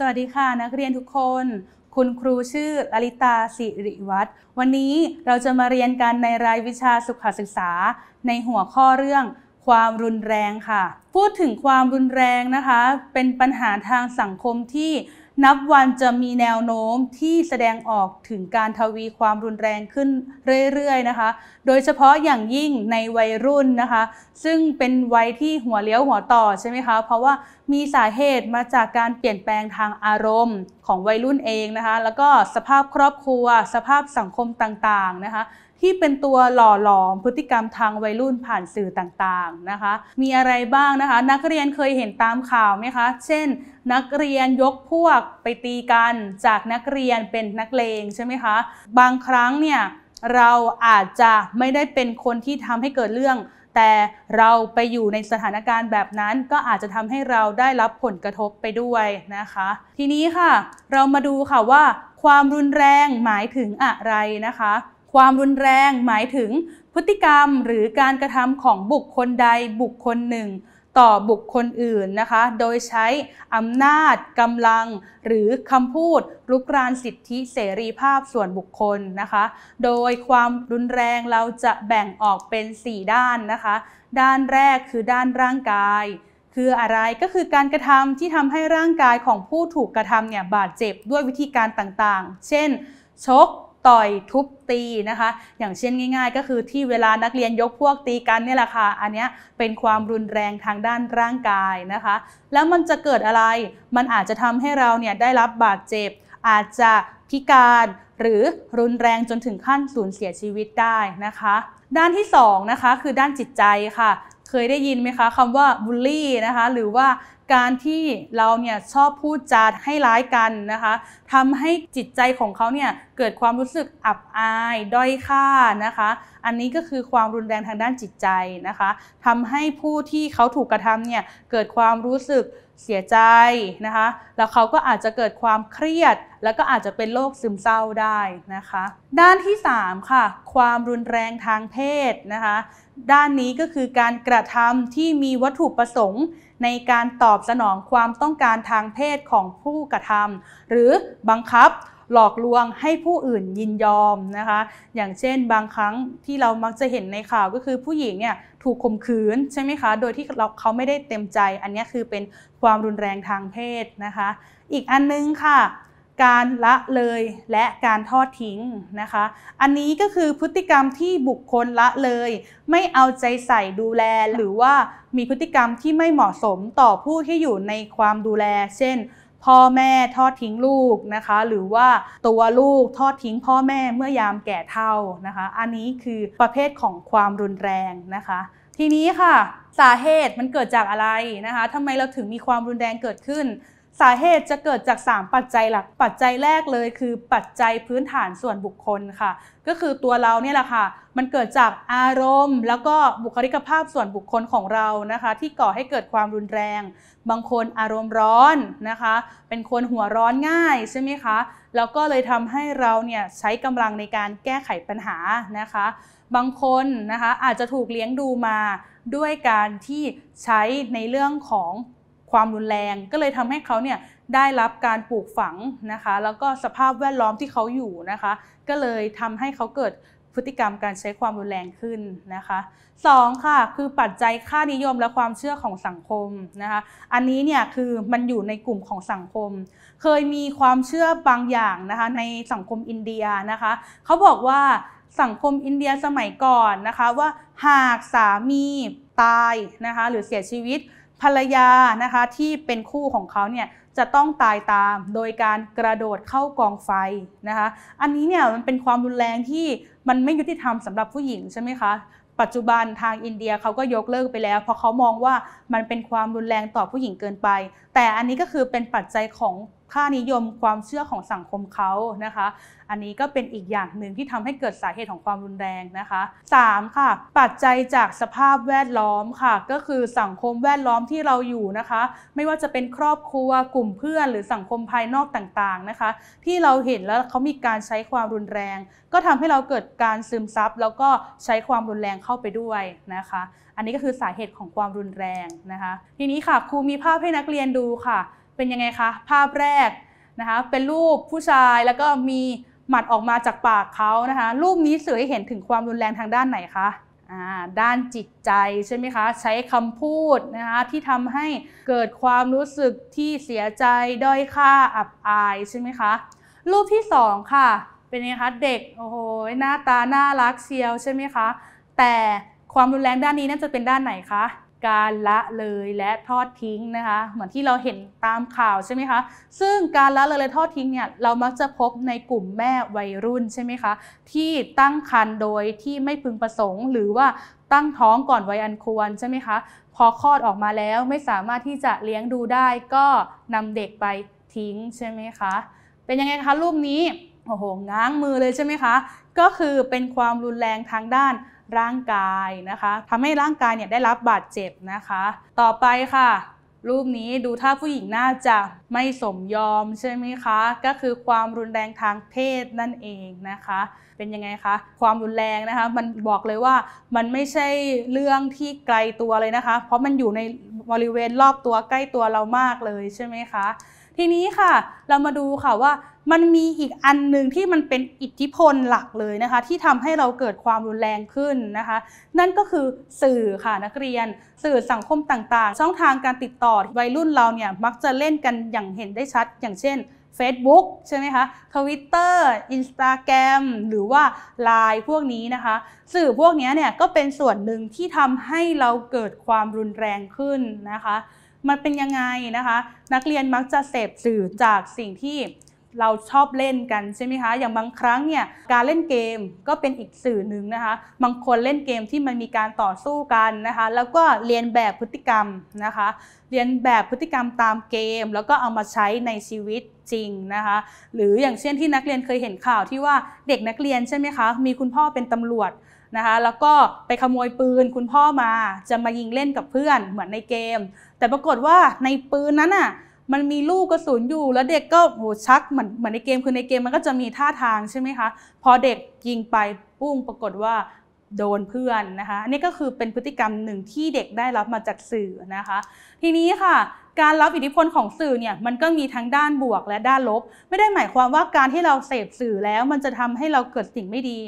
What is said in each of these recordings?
สวัสดีค่ะนักเรียนทุกคน คุณครูชื่อลลิตาสิริวัตรวันนี้เราจะมาเรียนกันในรายวิชาสุขศึกษาในหัวข้อเรื่องความรุนแรงค่ะ พูดถึงความรุนแรงนะคะเป็นปัญหาทางสังคมที่นับวันจะมีแนวโน้มที่แสดงออกถึงการทวีความรุนแรงขึ้นเรื่อยๆนะคะ โดยเฉพาะอย่างยิ่งในวัยรุ่นนะคะ ซึ่งเป็นวัยที่หัวเลี้ยวหัวต่อใช่ไหมคะ เพราะว่ามีสาเหตุมาจากการเปลี่ยนแปลงทางอารมณ์ของวัยรุ่นเองนะคะ แล้วก็สภาพครอบครัว สภาพสังคมต่างๆนะคะที่เป็นตัวหล่อหลอมพฤติกรรมทางวัยรุ่นผ่านสื่อต่างๆนะคะ มีอะไรบ้างนะคะ นักเรียนเคยเห็นตามข่าวไหมคะ เช่นนักเรียนยกพวกไปตีกันจากนักเรียนเป็นนักเลง ใช่ไหมคะ บางครั้งเนี่ยเราอาจจะไม่ได้เป็นคนที่ทำให้เกิดเรื่อง แต่เราไปอยู่ในสถานการณ์แบบนั้นก็อาจจะทำให้เราได้รับผลกระทบไปด้วยนะคะ ทีนี้ค่ะ เรามาดูค่ะว่าความรุนแรงหมายถึงอะไรนะคะความรุนแรงหมายถึงพฤติกรรมหรือการกระทำของบุคคลใดบุคคลหนึ่ง ต่อบุคคลอื่นนะคะ โดยใช้อำนาจกำลังหรือคำพูด ลุกรานสิทธิเสรีภาพส่วนบุคคลนะคะ โดยความรุนแรงเราจะแบ่งออกเป็น 4 ด้านนะคะ ด้านแรกคือด้านร่างกาย คืออะไรก็คือการกระทำาที่ทำให้ร่างกายของผู้ถูกกระทำเนี่ยบาดเจ็บด้วยวิธีการต่างๆ เช่นชกต่อยทุบตีนะคะอย่างเช่นง่ายๆก็คือที่เวลานักเรียนยกพวกตีกันเนี่ยแหละค่ะอันนี้เป็นความรุนแรงทางด้านร่างกายนะคะ แล้วมันจะเกิดอะไรมันอาจจะทำให้เราเนี่ยได้รับบาดเจ็บ อาจจะพิการหรือรุนแรงจนถึงขั้นสูญเสียชีวิตได้นะคะ ด้านที่2นะคะคือด้านจิตใจค่ะเคยได้ยินไหมคะคำว่าบูลลี่นะคะหรือว่าการที่เราเนี่ยชอบพูดจาให้ร้ายกันนะคะทำให้จิตใจของเขาเนี่ยเกิดความรู้สึกอับอาย ด้อยค่านะคะ อันนี้ก็คือความรุนแรงทางด้านจิตใจนะคะทำให้ผู้ที่เขาถูกกระทำเนี่ยเกิดความรู้สึกเสียใจนะคะแล้วเขาก็อาจจะเกิดความเครียดแล้วก็อาจจะเป็นโรคซึมเศร้าได้นะคะด้านที่ 3ค่ะความรุนแรงทางเพศนะคะด้านนี้ก็คือการกระทำที่มีวัตถุประสงค์ ในการตอบสนองความต้องการทางเพศของผู้กระทำ หรือบังคับหลอกลวงให้ผู้อื่นยินยอมนะคะ อย่างเช่นบางครั้งที่เรามักจะเห็นในข่าวก็คือผู้หญิงเนี่ยถูกข่มขืน ใช่ไหมคะ โดยที่เราเขาไม่ได้เต็มใจ อันนี้คือเป็นความรุนแรงทางเพศนะคะ อีกอันนึงค่ะ การละเลยและการทอดทิ้งนะคะ อันนี้ก็คือพฤติกรรมที่บุคคลละเลย ไม่เอาใจใส่ดูแลหรือว่ามีพฤติกรรมที่ไม่เหมาะสมต่อผู้ที่อยู่ในความดูแล เช่นพ่อแม่ทอดทิ้งลูกนะคะ หรือว่าตัวลูกทอดทิ้งพ่อแม่เมื่อยามแก่เท่านะคะ อันนี้คือประเภทของความรุนแรงนะคะ ทีนี้ค่ะ สาเหตุมันเกิดจากอะไรนะคะทำไมเราถึงมีความรุนแรงเกิดขึ้นสาเหตุจะเกิดจาก 3 ปัจจัยหลัก ปัจจัยแรกเลยคือปัจจัยพื้นฐานส่วนบุคคลค่ะ ก็คือตัวเราเนี่ยแหละค่ะ มันเกิดจากอารมณ์แล้วก็บุคลิกภาพส่วนบุคคลของเรานะคะที่ก่อให้เกิดความรุนแรง บางคนอารมณ์ร้อนนะคะ เป็นคนหัวร้อนง่ายใช่ไหมคะ แล้วก็เลยทำให้เราเนี่ยใช้กำลังในการแก้ไขปัญหานะคะ บางคนนะคะอาจจะถูกเลี้ยงดูมาด้วยการที่ใช้ในเรื่องของความรุนแรง ก็เลยทำให้เขาเนี่ยได้รับการปลูกฝังนะคะแล้วก็สภาพแวดล้อมที่เขาอยู่นะคะ ก็เลยทำให้เขาเกิดพฤติกรรมการใช้ความรุนแรงขึ้นนะคะสองค่ะคือปัจจัยค่านิยมและความเชื่อของสังคมนะคะอันนี้เนี่ยคือมันอยู่ในกลุ่มของสังคม เคยมีความเชื่อบางอย่างนะคะในสังคมอินเดียนะคะเขาบอกว่าสังคมอินเดียสมัยก่อนนะคะว่าหากสามีตายนะคะหรือเสียชีวิตภรรยา นะคะ ที่เป็นคู่ของเขาเนี่ย จะต้องตายตาม โดยการกระโดดเข้ากองไฟนะคะ อันนี้เนี่ยมันเป็นความรุนแรงที่มันไม่ยุติธรรมสำหรับผู้หญิงใช่ไหมคะ ปัจจุบันทางอินเดียเขาก็ยกเลิกไปแล้ว เพราะเขามองว่ามันเป็นความรุนแรงต่อผู้หญิงเกินไป แต่อันนี้ก็คือเป็นปัจจัยของค่านิยมความเชื่อของสังคมเขานะคะ อันนี้ก็เป็นอีกอย่างหนึ่งที่ทำให้เกิดสาเหตุของความรุนแรงนะคะ 3. ค่ะ ปัจจัยจากสภาพแวดล้อมค่ะ ก็คือสังคมแวดล้อมที่เราอยู่นะคะ ไม่ว่าจะเป็นครอบครัว กลุ่มเพื่อน หรือสังคมภายนอกต่างๆ นะคะ ที่เราเห็นแล้วเขามีการใช้ความรุนแรง ก็ทำให้เราเกิดการซึมซับ แล้วก็ใช้ความรุนแรงเข้าไปด้วยนะคะ อันนี้ก็คือสาเหตุของความรุนแรงนะคะ ทีนี้ค่ะครูมีภาพให้นักเรียนดูค่ะเป็นยังไงคะภาพแรกนะคะเป็นรูปผู้ชายแล้วก็มีหมัดออกมาจากปากเขานะคะ รูปนี้สื่อให้เห็นถึงความรุนแรงทางด้านไหนคะด้านจิตใจใช่ไหมคะใช้คำพูดนะคะที่ทำให้เกิดความรู้สึกที่เสียใจด้อยค่าอับอายใช่ไหมคะรูปที่สองค่ะเป็นไงคะเด็กโอ้โหหน้าตาน่ารักเชียวใช่ไหมคะแต่ความรุนแรงด้านนี้น่าจะเป็นด้านไหนคะการละเลยและทอดทิ้งนะคะ เหมือนที่เราเห็นตามข่าวใช่ไหมคะซึ่งการละเลยและทอดทิ้งเนี่ยเรามักจะพบในกลุ่มแม่วัยรุ่นใช่ไหมคะที่ตั้งครรภ์โดยที่ไม่พึงประสงค์ หรือว่าตั้งท้องก่อนวัยอันควรใช่ไหมคะพอคลอดออกมาแล้วไม่สามารถที่จะเลี้ยงดูได้ก็นำเด็กไปทิ้งใช่ไหมคะเป็นยังไงคะรูปนี้โอ้โหง้างมือเลยใช่ไหมคะก็คือเป็นความรุนแรงทางด้านร่างกายนะคะทำให้ร่างกายเนี่ยได้รับบาดเจ็บนะคะ ต่อไปค่ะ รูปนี้ดูถ้าผู้หญิงน่าจะไม่สมยอมใช่ไหมคะก็คือความรุนแรงทางเพศนั่นเองนะคะ เป็นยังไงคะความรุนแรงนะคะ มันบอกเลยว่ามันไม่ใช่เรื่องที่ไกลตัวเลยนะคะ เพราะมันอยู่ในบริเวณรอบตัวใกล้ตัวเรามากเลยใช่ไหมคะทีนี้ค่ะ เรามาดูค่ะว่ามันมีอีกอันหนึ่งที่มันเป็นอิทธิพลหลักเลยนะคะ ที่ทำให้เราเกิดความรุนแรงขึ้นนะคะ นั่นก็คือสื่อค่ะ นักเรียน สื่อสังคมต่างๆช่องทางการติดต่อวัยรุ่นเราเนี่ยมักจะเล่นกันอย่างเห็นได้ชัด อย่างเช่น Facebook ใช่ไหมคะทวิตเตอร์อินสตาแกรมหรือว่า Line พวกนี้นะคะ สื่อพวกนี้เนี่ยก็เป็นส่วนหนึ่งที่ทำให้เราเกิดความรุนแรงขึ้นนะคะมันเป็นยังไงนะคะนักเรียนมักจะเสพสื่อจากสิ่งที่เราชอบเล่นกันใช่ไหมคะอย่างบางครั้งเนี่ยการเล่นเกมก็เป็นอีกสื่อหนึ่งนะคะบางคนเล่นเกมที่มันมีการต่อสู้กันนะคะแล้วก็เรียนแบบพฤติกรรมนะคะเรียนแบบพฤติกรรมตามเกม แล้วก็เอามาใช้ในชีวิตจริงนะคะหรืออย่างเช่นที่นักเรียนเคยเห็นข่าวที่ว่าเด็กนักเรียนใช่ไหมคะมีคุณพ่อเป็นตำรวจนะคะแล้วก็ไปขโมยปืนคุณพ่อมา จะมายิงเล่นกับเพื่อนเหมือนในเกม แต่ปรากฏว่าในปืนนั้นอ่ะมันมีลูกกระสุนอยู่ แล้วเด็กก็โหชักเหมือนเหมือนในเกมคือในเกมมันก็จะมีท่าทางใช่ไหมคะพอเด็กยิงไปปุ้งปรากฏว่าโดนเพื่อนนะคะอันนี้ก็คือเป็นพฤติกรรมหนึ่งที่เด็กได้รับมาจากสื่อนะคะ ทีนี้ค่ะการรับอิทธิพลของสื่อเนี่ยมันก็มีทั้งด้านบวกและด้านลบ ไม่ได้หมายความว่าการที่เราเสพสื่อแล้วมันจะทำให้เราเกิดสิ่งไม่ดี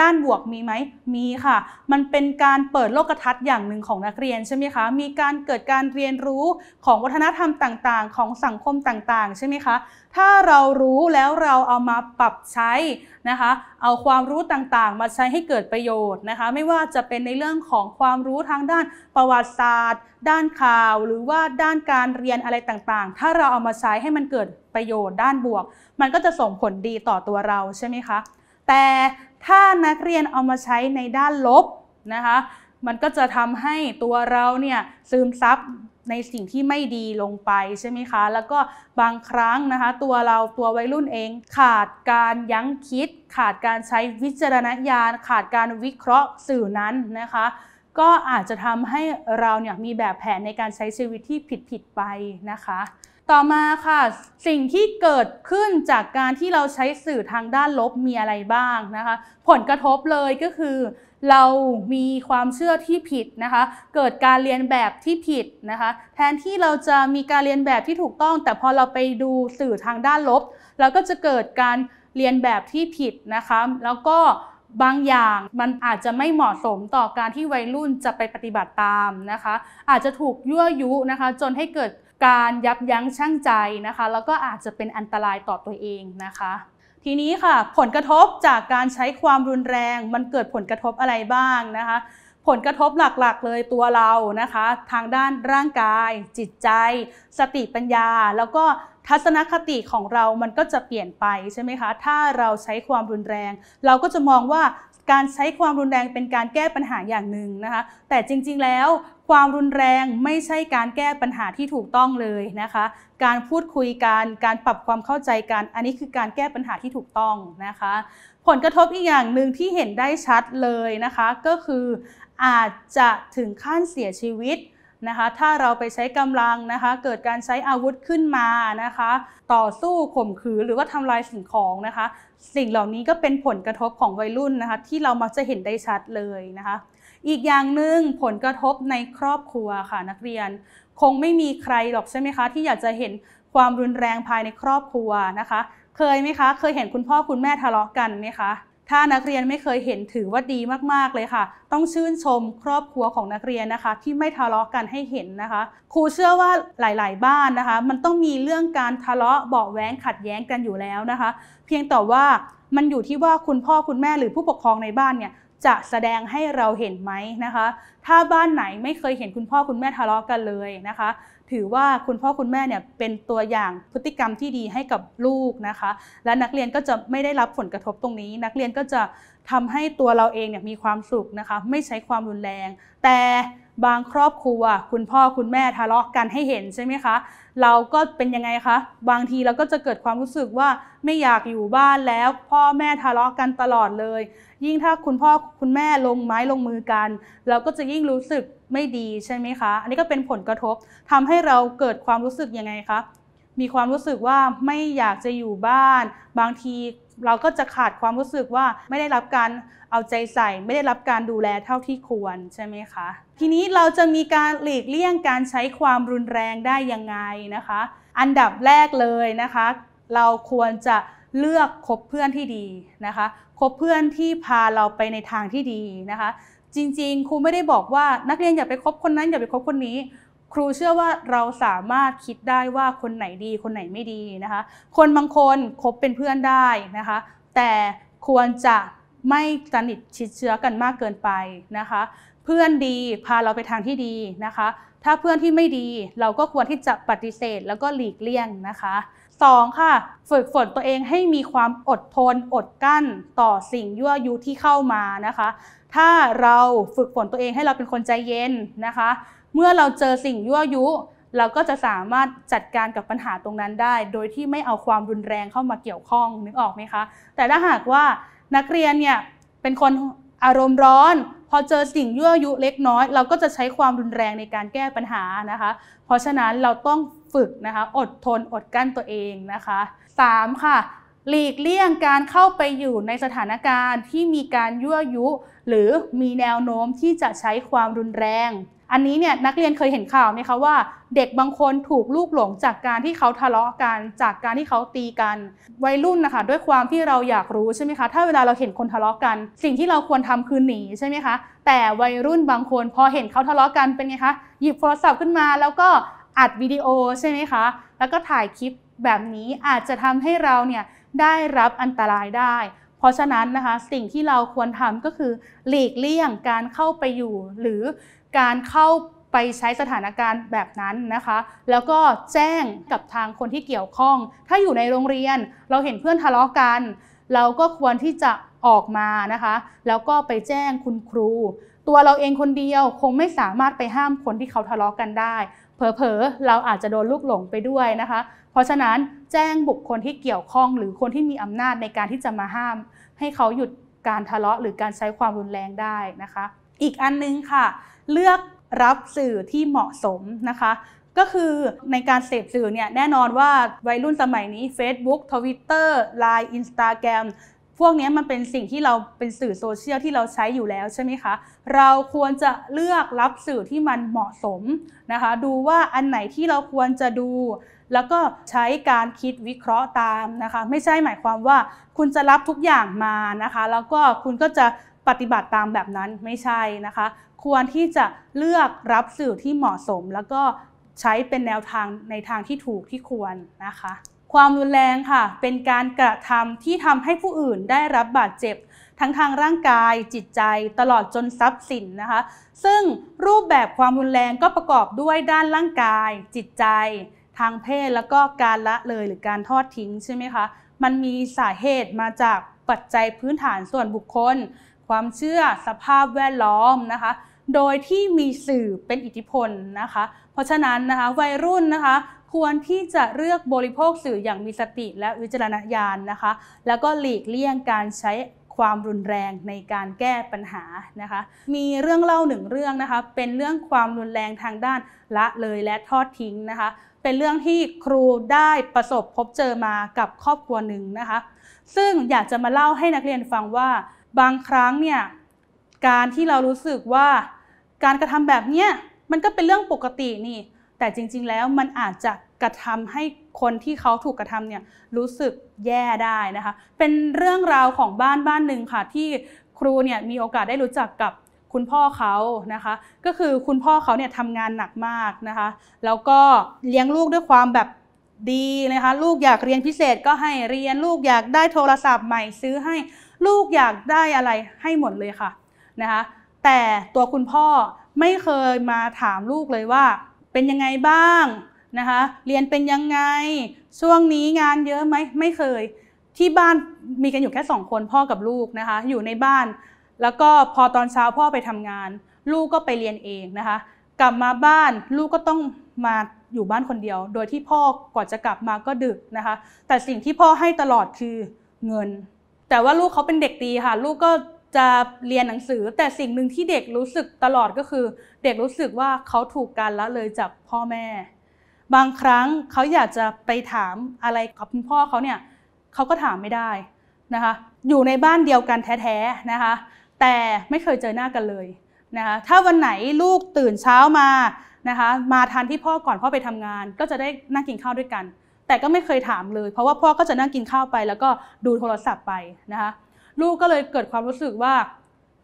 ด้านบวกมีไหมมีค่ะมันเป็นการเปิดโลกทัศน์อย่างหนึ่งของนักเรียนใช่ไหมคะมีการเกิดการเรียนรู้ของวัฒนธรรมต่างๆ ของสังคมต่างๆใช่ไหมคะถ้าเรารู้แล้วเราเอามาปรับใช้นะคะเอาความรู้ต่างๆ มาใช้ให้เกิดประโยชน์นะคะไม่ว่าจะเป็นในเรื่องของความรู้ทางด้านประวัติศาสตร์ด้านข่าวหรือว่าด้านการเรียนอะไรต่างๆ ถ้าเราเอามาใช้ให้มันเกิดประโยชน์ด้านบวก มันก็จะส่งผลดีต่อตัวเราใช่ไหมคะ แต่ถ้านักเรียนเอามาใช้ในด้านลบนะคะ มันก็จะทำให้ตัวเราเนี่ยซึมซับในสิ่งที่ไม่ดีลงไปใช่ไหมคะ แล้วก็บางครั้งนะคะ ตัวเราตัววัยรุ่นเอง ขาดการยั้งคิด ขาดการใช้วิจารณญาณ ขาดการวิเคราะห์สื่อนั้นนะคะก็อาจจะทำให้เราเนี่ยมีแบบแผนในการใช้ชีวิตที่ผิดๆไปนะคะ ต่อมาค่ะสิ่งที่เกิดขึ้นจากการที่เราใช้สื่อทางด้านลบมีอะไรบ้างนะคะ ผลกระทบเลยก็คือ เรามีความเชื่อที่ผิดนะคะ เกิดการเรียนแบบที่ผิดนะคะ แทนที่เราจะมีการเรียนแบบที่ถูกต้อง แต่พอเราไปดูสื่อทางด้านลบเราก็จะเกิดการเรียนแบบที่ผิดนะคะแล้วก็บางอย่างมันอาจจะไม่เหมาะสมต่อการที่วัยรุ่นจะไปปฏิบัติตามนะคะ อาจจะถูกยั่วยุนะคะ จนให้เกิดการยับยั้งชั่งใจนะคะ แล้วก็อาจจะเป็นอันตรายต่อตัวเองนะคะ ทีนี้ค่ะผลกระทบจากการใช้ความรุนแรงมันเกิดผลกระทบอะไรบ้างนะคะผลกระทบหลักๆ เลยตัวเรานะคะ ทางด้านร่างกาย จิตใจ สติปัญญา แล้วก็ทัศนคติของเรามันก็จะเปลี่ยนไปใช่ไหมคะถ้าเราใช้ความรุนแรง เราก็จะมองว่าการใช้ความรุนแรงเป็นการแก้ปัญหาอย่างหนึ่งนะคะ แต่จริงๆแล้ว ความรุนแรงไม่ใช่การแก้ปัญหาที่ถูกต้องเลยนะคะ การพูดคุยกันการปรับความเข้าใจกันอันนี้คือการแก้ปัญหาที่ถูกต้องนะคะผลกระทบอีกอย่างหนึ่งที่เห็นได้ชัดเลยนะคะ ก็คืออาจจะถึงขั้นเสียชีวิตนะคะ ถ้าเราไปใช้กำลังนะคะ เกิดการใช้อาวุธขึ้นมานะคะ ต่อสู้ข่มขืนหรือว่าทำลายสิ่งของนะคะ สิ่งเหล่านี้ก็เป็นผลกระทบของวัยรุ่นนะคะ ที่เรามักจะเห็นได้ชัดเลยนะคะ อีกอย่างหนึ่งผลกระทบในครอบครัวค่ะนักเรียน คงไม่มีใครหรอกใช่ไหมคะที่อยากจะเห็นความรุนแรงภายในครอบครัวนะคะเคยไหมคะ เคยเห็นคุณพ่อคุณแม่ทะเลาะกันไหมคะ ถ้านักเรียนไม่เคยเห็นถือ ว่าดีมากๆเลยค่ะ ต้องชื่นชมครอบครัวของนักเรียนนะคะ ที่ไม่ทะเลาะกันให้เห็นนะคะ ครูเชื่อว่าหลาย ๆบ้านนะคะ มันต้องมีเรื่องการทะเลาะเบาแว้งขัดแย้งกันอยู่แล้วนะคะ เพียงแต่ว่ามันอยู่ที่ว่าคุณพ่อคุณแม่หรือผู้ปกครองในบ้านเนี่ย จะแสดงให้เราเห็นไหมนะคะ ถ้าบ้านไหนไม่เคยเห็นคุณพ่อคุณแม่ทะเลาะกันเลยนะคะถือว่าคุณพ่อคุณแม่เนี่ยเป็นตัวอย่างพฤติกรรมที่ดีให้กับลูกนะคะ และนักเรียนก็จะไม่ได้รับผลกระทบตรงนี้ นักเรียนก็จะทำให้ตัวเราเองเนี่ยมีความสุขนะคะไม่ใช้ความรุนแรง แต่บางครอบครัวคุณพ่อคุณแม่ทะเลาะกันให้เห็นใช่ไหมคะเราก็เป็นยังไงคะ บางทีเราก็จะเกิดความรู้สึกว่าไม่อยากอยู่บ้านแล้ว พ่อแม่ทะเลาะกันตลอดเลย ยิ่งถ้าคุณพ่อคุณแม่ลงไม้ลงมือกัน เราก็จะยิ่งรู้สึกไม่ดีใช่ไหมคะ อันนี้ก็เป็นผลกระทบ ทำให้เราเกิดความรู้สึกยังไงคะ มีความรู้สึกว่าไม่อยากจะอยู่บ้าน บางทีเราก็จะขาดความรู้สึกว่าไม่ได้รับการเอาใจใส่ไม่ได้รับการดูแลเท่าที่ควรใช่ไหมคะทีนี้เราจะมีการหลีกเลี่ยงการใช้ความรุนแรงได้ยังไงนะคะ อันดับแรกเลยนะคะ เราควรจะเลือกคบเพื่อนที่ดีนะคะคบเพื่อนที่พาเราไปในทางที่ดีนะคะ จริง ๆครูไม่ได้บอกว่านักเรียนอย่าไปคบคนนั้นอย่าไปคบคนนี้ ครูเชื่อว่าเราสามารถคิดได้ว่าคนไหนดีคนไหนไม่ดีนะคะ คนบางคนคบเป็นเพื่อนได้นะคะ แต่ควรจะไม่สนิทชิดเชื้อกันมากเกินไปนะคะ เพื่อนดีพาเราไปทางที่ดีนะคะ ถ้าเพื่อนที่ไม่ดีเราก็ควรที่จะปฏิเสธแล้วก็หลีกเลี่ยงนะคะสองค่ะ ฝึกฝนตัวเองให้มีความอดทนอดกั้นต่อสิ่งยั่วยุที่เข้ามานะคะ ถ้าเราฝึกฝนตัวเองให้เราเป็นคนใจเย็นนะคะ เมื่อเราเจอสิ่งยั่วยุ เราก็จะสามารถจัดการกับปัญหาตรงนั้นได้ โดยที่ไม่เอาความรุนแรงเข้ามาเกี่ยวข้องนึกออกไหมคะแต่ถ้าหากว่านักเรียนเนี่ยเป็นคนอารมณ์ร้อน พอเจอสิ่งยั่วยุเล็กน้อย เราก็จะใช้ความรุนแรงในการแก้ปัญหานะคะ เพราะฉะนั้นเราต้องฝึกนะคะอดทนอดกั้นตัวเองนะคะ 3. ค่ะหลีกเลี่ยงการเข้าไปอยู่ในสถานการณ์ที่มีการยั่วยุ หรือมีแนวโน้มที่จะใช้ความรุนแรงอันนี้เนี่ยนักเรียนเคยเห็นข่าวไหมคะว่าเด็กบางคนถูกลูกหลงจากการที่เขาทะเลาะกัน จากการที่เขาตีกัน วัยรุ่นนะคะด้วยความที่เราอยากรู้ใช่ไหมคะถ้าเวลาเราเห็นคนทะเลาะกัน สิ่งที่เราควรทำคือหนีใช่ไหมคะแต่วัยรุ่นบางคนพอเห็นเขาทะเลาะกันเป็นไงคะหยิบโทรศัพท์ขึ้นมา แล้วก็อัดวิดีโอใช่ไหมคะแล้วก็ถ่ายคลิปแบบนี้อาจจะทำให้เราเนี่ยได้รับอันตรายได้ เพราะฉะนั้นนะคะสิ่งที่เราควรทำก็คือหลีกเลี่ยงการเข้าไปอยู่ หรือการเข้าไปใช้สถานการณ์แบบนั้นนะคะ แล้วก็แจ้งกับทางคนที่เกี่ยวข้อง ถ้าอยู่ในโรงเรียน เราเห็นเพื่อนทะเลาะกัน เราก็ควรที่จะออกมานะคะ แล้วก็ไปแจ้งคุณครู ตัวเราเองคนเดียวคงไม่สามารถไปห้ามคนที่เขาทะเลาะกันได้ เผลอ ๆ เราอาจจะโดนลูกหลงไปด้วยนะคะ เพราะฉะนั้นแจ้งบุคคลที่เกี่ยวข้อง หรือคนที่มีอำนาจในการที่จะมาห้าม ให้เขาหยุดการทะเลาะ หรือการใช้ความรุนแรงได้นะคะ อีกอันนึงค่ะเลือกรับสื่อที่เหมาะสมนะคะ ก็คือในการเสพสื่อเนี่ยแน่นอนว่าวัยรุ่นสมัยนี้ Facebook Twitter Line Instagram พวกนี้มันเป็นสิ่งที่เราเป็นสื่อโซเชียลที่เราใช้อยู่แล้วใช่ไหมคะ เราควรจะเลือกรับสื่อที่มันเหมาะสมนะคะ ดูว่าอันไหนที่เราควรจะดู แล้วก็ใช้การคิดวิเคราะห์ตามนะคะ ไม่ใช่หมายความว่าคุณจะรับทุกอย่างมานะคะ แล้วก็คุณก็จะปฏิบัติตามแบบนั้นไม่ใช่นะคะ ควรที่จะเลือกรับสื่อที่เหมาะสมแล้วก็ใช้เป็นแนวทางในทางที่ถูกที่ควรนะคะ ความรุนแรงค่ะ เป็นการกระทำที่ทำให้ผู้อื่นได้รับบาดเจ็บ ทั้งทางร่างกายจิตใจตลอดจนทรัพย์สินนะคะ ซึ่งรูปแบบความรุนแรงก็ประกอบด้วยด้านร่างกาย จิตใจทางเพศแล้วก็การละเลยหรือการทอดทิ้งใช่ไหมคะ มันมีสาเหตุมาจากปัจจัยพื้นฐานส่วนบุคคลความเชื่อสภาพแวดล้อมนะคะ โดยที่มีสื่อเป็นอิทธิพลนะคะ เพราะฉะนั้นนะคะวัยรุ่นนะคะควรที่จะเลือกบริโภคสื่ออย่างมีสติ และวิจารณญาณนะคะ แล้วก็หลีกเลี่ยงการใช้ความรุนแรงในการแก้ปัญหานะคะ มีเรื่องเล่าหนึ่งเรื่องนะคะเป็นเรื่องความรุนแรงทางด้านละเลยและทอดทิ้งนะคะ เป็นเรื่องที่ครูได้ประสบพบเจอมากับครอบครัวหนึ่งนะคะ ซึ่งอยากจะมาเล่าให้นักเรียนฟังว่าบางครั้งเนี่ยการที่เรารู้สึกว่าการกระทำแบบเนี้ยมันก็เป็นเรื่องปกตินี่แต่จริง ๆแล้วมันอาจจะกระทำให้คนที่เขาถูกกระทำเนี่ยรู้สึกแย่ได้นะคะเป็นเรื่องราวของบ้านบ้านหนึ่งค่ะที่ครูเนี่ยมีโอกาสได้รู้จักกับคุณพ่อเขานะคะ ก็คือคุณพ่อเขาเนี่ยทำงานหนักมากนะคะแล้วก็เลี้ยงลูกด้วยความแบบดีนะคะลูกอยากเรียนพิเศษก็ให้เรียนลูกอยากได้โทรศัพท์ใหม่ซื้อให้ลูกอยากได้อะไรให้หมดเลยค่ะนะคะแต่ตัวคุณพ่อไม่เคยมาถามลูกเลยว่า เป็นยังไงบ้างนะคะเรียนเป็นยังไงช่วงนี้งานเยอะไหมไม่เคย ที่บ้านมีกันอยู่แค่สองคนพ่อกับลูกนะคะอยู่ในบ้าน แล้วก็พอตอนเช้าพ่อไปทำงาน ลูกก็ไปเรียนเองนะคะกลับมาบ้านลูกก็ต้องมาอยู่บ้านคนเดียว โดยที่พ่อกว่าจะกลับมาก็ดึกนะคะแต่สิ่งที่พ่อให้ตลอดคือเงินแต่ว่าลูกเขาเป็นเด็กดีค่ะลูกก็จะเรียนหนังสือ แต่สิ่งหนึ่งที่เด็กรู้สึกตลอดก็คือ เด็กรู้สึกว่าเขาถูกการละเลยจากพ่อแม่ บางครั้งเขาอยากจะไปถามอะไรกับคุณพ่อเขาเนี่ยเขาก็ถามไม่ได้นะคะอยู่ในบ้านเดียวกันแท้ๆนะคะแต่ไม่เคยเจอหน้ากันเลยนะคะถ้าวันไหนลูกตื่นเช้ามานะคะมาทานที่พ่อก่อนพ่อไปทำงาน ก็จะได้นั่งกินข้าวด้วยกันแต่ก็ไม่เคยถามเลย เพราะว่าพ่อก็จะนั่งกินข้าวไป แล้วก็ดูโทรศัพท์ไปนะคะลูกก็เลยเกิดความรู้สึกว่า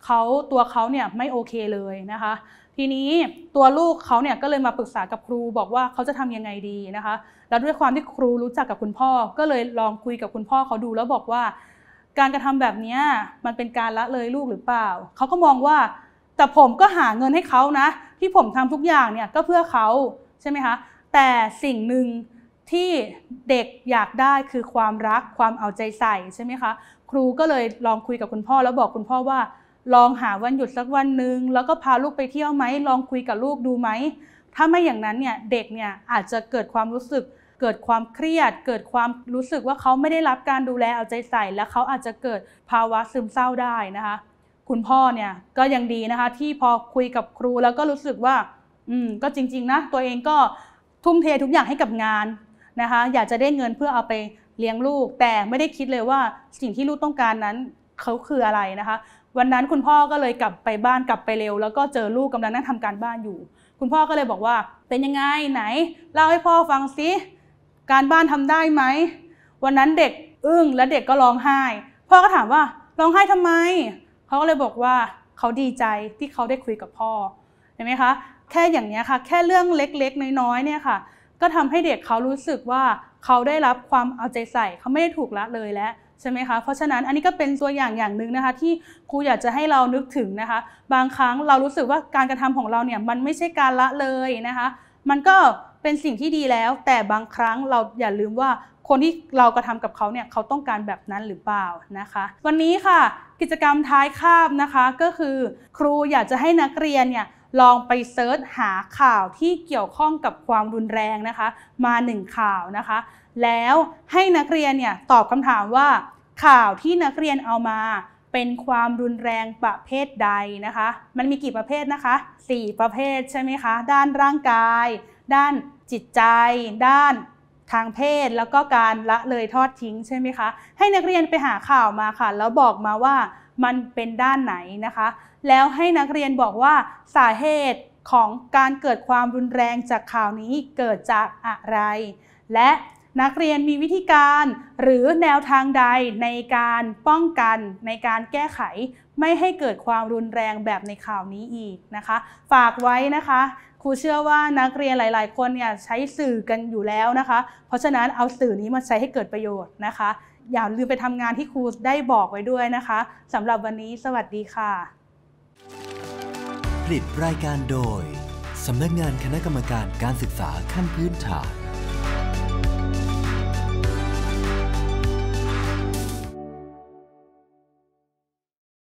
เขาตัวเขาเนี่ยไม่โอเคเลยนะคะทีนี้ตัวลูกเขาเนี่ยก็เลยมาปรึกษากับครูบอกว่าเขาจะทำยังไงดีนะคะแล้วด้วยความที่ครูรู้จักกับคุณพ่อ ก็เลยลองคุยกับคุณพ่อเขาดูแล้วบอกว่า การกระทำแบบนี้มันเป็นการละเลยลูกหรือเปล่า เขาก็มองว่าแต่ผมก็หาเงินให้เขานะที่ผมทำทุกอย่างเนี่ยก็เพื่อเขาใช่ไหมคะแต่สิ่งหนึ่งที่เด็กอยากได้คือความรักความเอาใจใส่ใช่ไหมคะครูก็เลยลองคุยกับคุณพ่อ แล้วบอกคุณพ่อว่า ลองหาวันหยุดสักวันหนึ่งแล้วก็พาลูกไปเที่ยวไหมลองคุยกับลูกดูไหมถ้าไม่อย่างนั้นเนี่ยเด็กเนี่ยอาจจะเกิดความรู้สึก เกิดความเครียด เกิดความรู้สึกว่าเขาไม่ได้รับการดูแลเอาใจใส่ และเขาอาจจะเกิดภาวะซึมเศร้าได้นะคะ คุณพ่อเนี่ยก็ยังดีนะคะ ที่พอคุยกับครูแล้วก็รู้สึกว่า อืมก็จริงๆนะตัวเองก็ทุ่มเททุกอย่างให้กับงานนะคะอยากจะได้เงินเพื่อเอาไปเลี้ยงลูก แต่ไม่ได้คิดเลยว่าสิ่งที่ลูกต้องการนั้นเขาคืออะไรนะคะ วันนั้นคุณพ่อก็เลยกลับไปบ้านกลับไปเร็ว แล้วก็เจอลูกกำลังนั่งทำการบ้านอยู่ คุณพ่อก็เลยบอกว่าเป็นยังไงไหนเล่าให้พ่อฟังสิการบ้านทำได้ไหมวันนั้นเด็กอึ้งและเด็กก็ร้องไห้ พ่อก็ถามว่าร้องไห้ทำไมเขาก็เลยบอกว่าเขาดีใจที่เขาได้คุยกับพ่อเห็นไหมคะแค่อย่างนี้ค่ะแค่เรื่องเล็กๆ น้อยๆเนี่ยค่ะก็ทำให้เด็กเขารู้สึกว่าเขาได้รับความเอาใจใส่เขาไม่ได้ถูกละเลยแล้วใช่ไหมคะเพราะฉะนั้นอันนี้ก็เป็นตัวอย่างอย่างหนึ่งนะคะ ที่ครูอยากจะให้เรานึกถึงนะคะ บางครั้งเรารู้สึกว่าการกระทำของเราเนี่ยมันไม่ใช่การละเลยนะคะ มันก็เป็นสิ่งที่ดีแล้วแต่บางครั้งเราอย่าลืมว่าคนที่เรากระทำกับเขาเนี่ยเขาต้องการแบบนั้นหรือเปล่านะคะ วันนี้ค่ะกิจกรรมท้ายคาบนะคะก็คือครูอยากจะให้นักเรียนเนี่ยลองไปเซิร์ชหาข่าวที่เกี่ยวข้องกับความรุนแรงนะคะ มาหนึ่งข่าวนะคะ แล้วให้นักเรียนเนี่ยตอบคำถามว่า ข่าวที่นักเรียนเอามาเป็นความรุนแรงประเภทใดนะคะ มันมีกี่ประเภทนะคะ 4 ประเภทใช่ไหมคะ ด้านร่างกาย ด้านจิตใจ ด้านทางเพศแล้วก็การละเลยทอดทิ้งใช่ไหมคะ ให้นักเรียนไปหาข่าวมาค่ะ แล้วบอกมาว่ามันเป็นด้านไหนนะคะแล้วให้นักเรียนบอกว่าสาเหตุของการเกิดความรุนแรงจากข่าวนี้เกิดจากอะไร และนักเรียนมีวิธีการหรือแนวทางใดในการป้องกันในการแก้ไข ไม่ให้เกิดความรุนแรงแบบในข่าวนี้อีกนะคะ ฝากไว้นะคะ ครูเชื่อว่านักเรียนหลาย ๆ คนเนี่ยใช้สื่อกันอยู่แล้วนะคะ เพราะฉะนั้นเอาสื่อนี้มาใช้ให้เกิดประโยชน์นะคะ อย่าลืมไปทำงานที่ครูได้บอกไว้ด้วยนะคะสำหรับวันนี้สวัสดีค่ะผลิตรายการโดย สำนักงานคณะกรรมการการศึกษาขั้นพื้นฐาน